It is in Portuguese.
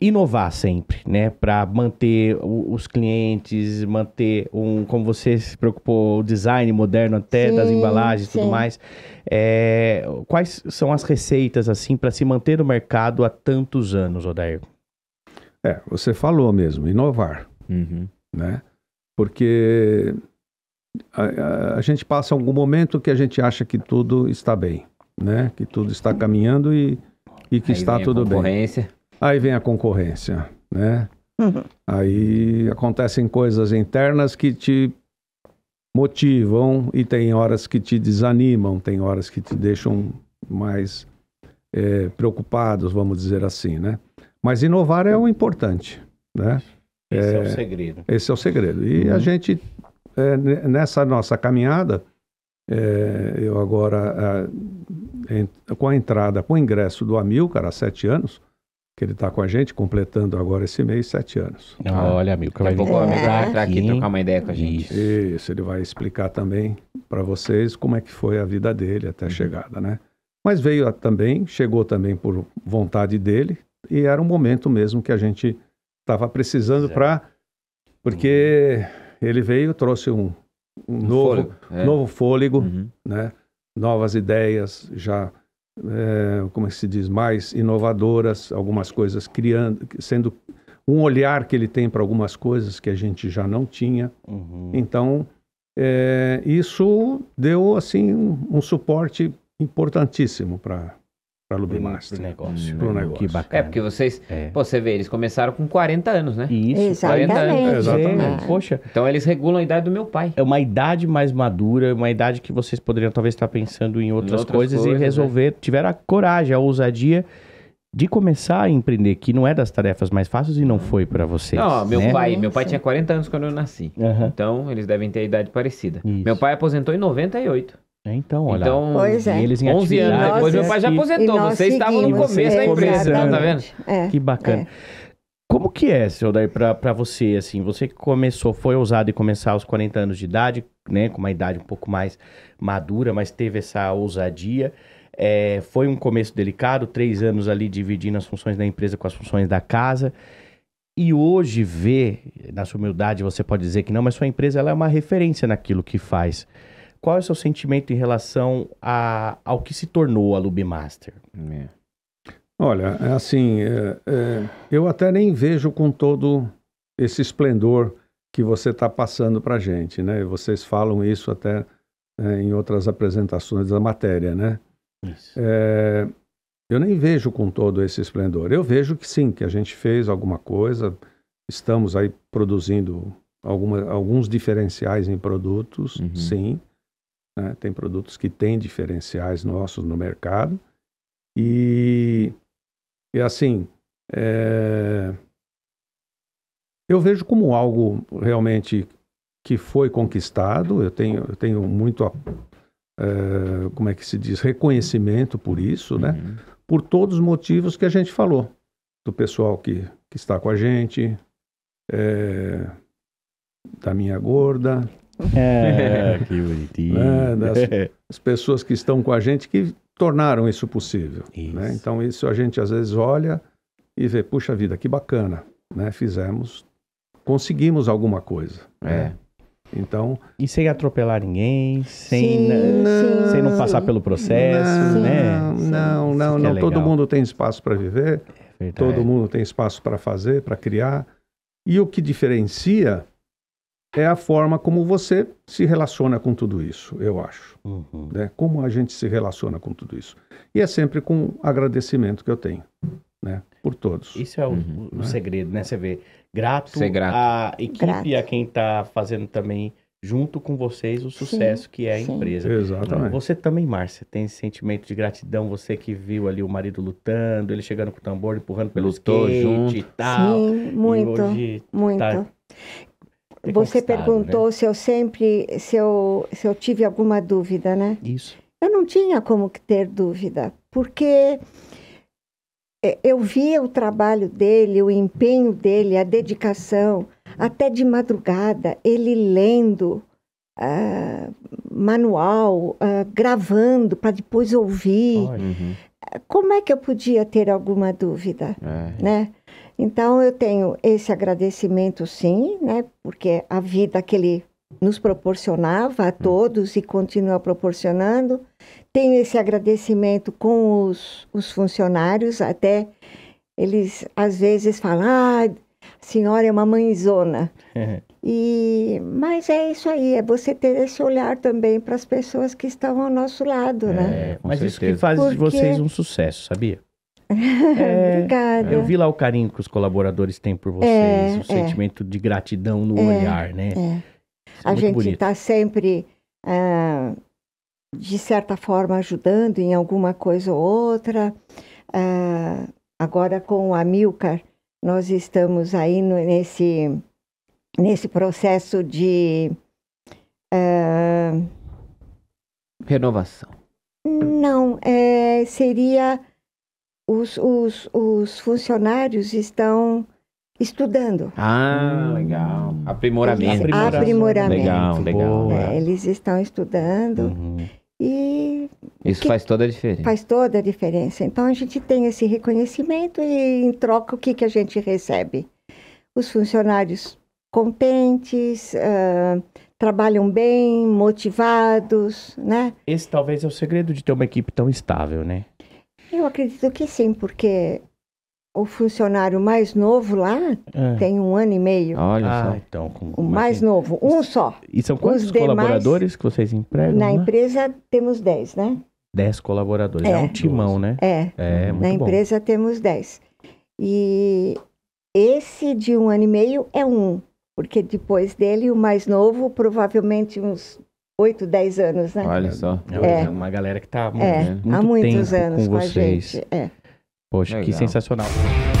inovar sempre, né? Para manter o, os clientes, manter um, como você se preocupou, o design moderno até sim, das embalagens e tudo mais. É, quais são as receitas assim para se manter no mercado há tantos anos, Odair? É, você falou mesmo, inovar, uhum. né? Porque a, a, a, gente passa algum momento que a gente acha que tudo está bem, né? Que tudo está caminhando e, e que Aí está tudo bem. Aí vem a concorrência, né? Uhum. Aí acontecem coisas internas que te motivam e tem horas que te desanimam, tem horas que te deixam mais é, preocupados, vamos dizer assim, né? Mas inovar é o importante, né? Esse é, é o segredo. Esse é o segredo. E uhum. a gente, é, nessa nossa caminhada, é, eu agora, com a entrada, com o ingresso do Amilcar há sete anos, que ele está com a gente, completando agora esse mês sete anos. ah, olha, amigo, que vai vir é. entrar aqui trocar uma ideia com a gente. Isso, ele vai explicar também para vocês como é que foi a vida dele até a uhum. chegada, né? Mas veio também, chegou também por vontade dele e era um momento mesmo que a gente estava precisando para, porque uhum. ele veio trouxe um, um, um novo fôlego, é. novo fôlego, uhum. né? Novas ideias já é, como é se diz, mais inovadoras, algumas coisas criando, sendo um olhar que ele tem para algumas coisas que a gente já não tinha. Uhum. Então, é, isso deu assim um, um suporte importantíssimo para para Lubimaster. negócio. Pro né? negócio. Que bacana. É, porque vocês, é. Pô, você vê, eles começaram com 40 anos, né? Isso, Exatamente. 40 anos. É, exatamente. É. Poxa. Então eles regulam a idade do meu pai. É uma idade mais madura, uma idade que vocês poderiam talvez estar pensando em outras, outras coisas, coisas, e né? resolver, né? tiveram a coragem, a ousadia de começar a empreender, que não é das tarefas mais fáceis e não foi para vocês. Não, meu né? pai, meu pai tinha 40 anos quando eu nasci. Uhum. Então, eles devem ter idade parecida. Isso. Meu pai aposentou em 98. É, então, olha. Então, pois é. eles em 11 anos depois, meu pai já aposentou. Vocês estavam no começo da é, empresa, tá vendo? É. que bacana. Como que é, seu daí, pra, você, assim, você que começou, foi ousado em começar aos 40 anos de idade, né, com uma idade um pouco mais madura, mas teve essa ousadia, é, foi um começo delicado, três anos ali dividindo as funções da empresa com as funções da casa, e hoje vê, na sua humildade você pode dizer que não, mas sua empresa ela é uma referência naquilo que faz. Qual é o seu sentimento em relação a, ao que se tornou a Lubmaster? É. Olha, é assim, é, é, eu até nem vejo com todo esse esplendor que você está passando para a gente, né? Vocês falam isso até é, em outras apresentações da matéria, né? Isso. É, eu nem vejo com todo esse esplendor. Eu vejo que sim, que a gente fez alguma coisa, estamos aí produzindo Alguma, alguns diferenciais em produtos, uhum. sim. Né? Tem produtos que têm diferenciais nossos no mercado. E, e assim, é, eu vejo como algo realmente que foi conquistado. Eu tenho, eu tenho muito, é, como é que se diz, reconhecimento por isso, né? Uhum. Por todos os motivos que a gente falou. Do pessoal que, que está com a gente, é, da minha gorda, é, que bonitinho. Né? Das, as pessoas que estão com a gente que tornaram isso possível. Né? Isso. Né? Então, isso a gente às vezes olha e vê, puxa vida, que bacana, né? Fizemos, conseguimos alguma coisa. Né? É. Então. E sem atropelar ninguém, sem, sim, né, não, sem não passar pelo processo, não, né? Não, é não, não. É, é todo mundo tem espaço para viver, é todo mundo tem espaço para fazer, para criar. E o que diferencia é a forma como você se relaciona com tudo isso, eu acho. Uhum. Né? Como a gente se relaciona com tudo isso. E é sempre com agradecimento que eu tenho, né? Por todos. Isso é o, uhum. o, o né? segredo, né? Você vê, grato, Ser grato. à equipe grato. e a quem está fazendo também junto com vocês o sucesso sim, que é a sim. empresa. Exatamente. Você também, Márcia, tem esse sentimento de gratidão, você que viu ali o marido lutando, ele chegando com o tambor, empurrando pelo Lutou skate junto. e tal. Sim, muito, e hoje tá muito. Tá... É Você né? perguntou né? se eu sempre, se eu, se eu tive alguma dúvida, né? Isso. Eu não tinha como ter dúvida, porque é, eu via o trabalho dele, o empenho dele, a dedicação, até de madrugada, ele lendo uh, manual, uh, gravando para depois ouvir. Oh, uhum. Como é que eu podia ter alguma dúvida, é. né? Então eu tenho esse agradecimento sim, né? Porque a vida que ele nos proporcionava a todos e continua proporcionando. Tenho esse agradecimento com os, os funcionários, até eles às vezes falam, ah, a senhora é uma mãezona. e, mas é isso aí, é você ter esse olhar também para as pessoas que estão ao nosso lado, né? É, mas certeza. isso que faz Porque... de vocês um sucesso, sabia? É, obrigada. Eu vi lá o carinho que os colaboradores têm por vocês, é, o é. sentimento de gratidão no é, olhar, né? A gente está sempre, ah, de certa forma, ajudando em alguma coisa ou outra. Ah, agora com a Milcar, nós estamos aí no, nesse, nesse processo de. Ah, Renovação. Não, é, seria os, os, os funcionários estão estudando. Ah, hum. legal. Aprimoramento. Aprimoramento. Aprimoramento. Legal, legal. É, eles estão estudando uhum. e... Isso faz toda a diferença. Faz toda a diferença. Então, a gente tem esse reconhecimento e, em troca, o que, que a gente recebe? Os funcionários contentes, uh, trabalham bem, motivados, né? Esse talvez é o segredo de ter uma equipe tão estável, né? Eu acredito que sim, porque o funcionário mais novo lá é. tem um ano e meio. Olha ah, só. Então, o mais novo, um só. E são quantos Os colaboradores demais, que vocês empregam? Na né? empresa temos 10, né? 10 colaboradores. É, é um timão, né? É. é, é na empresa temos 10. E esse de um ano e meio é um, porque depois dele, o mais novo, provavelmente uns 8, 10 anos, né? Olha só. É, é. é uma galera que está muito, é, muito há muitos anos com, com vocês. a gente. É. Poxa, Legal. que sensacional.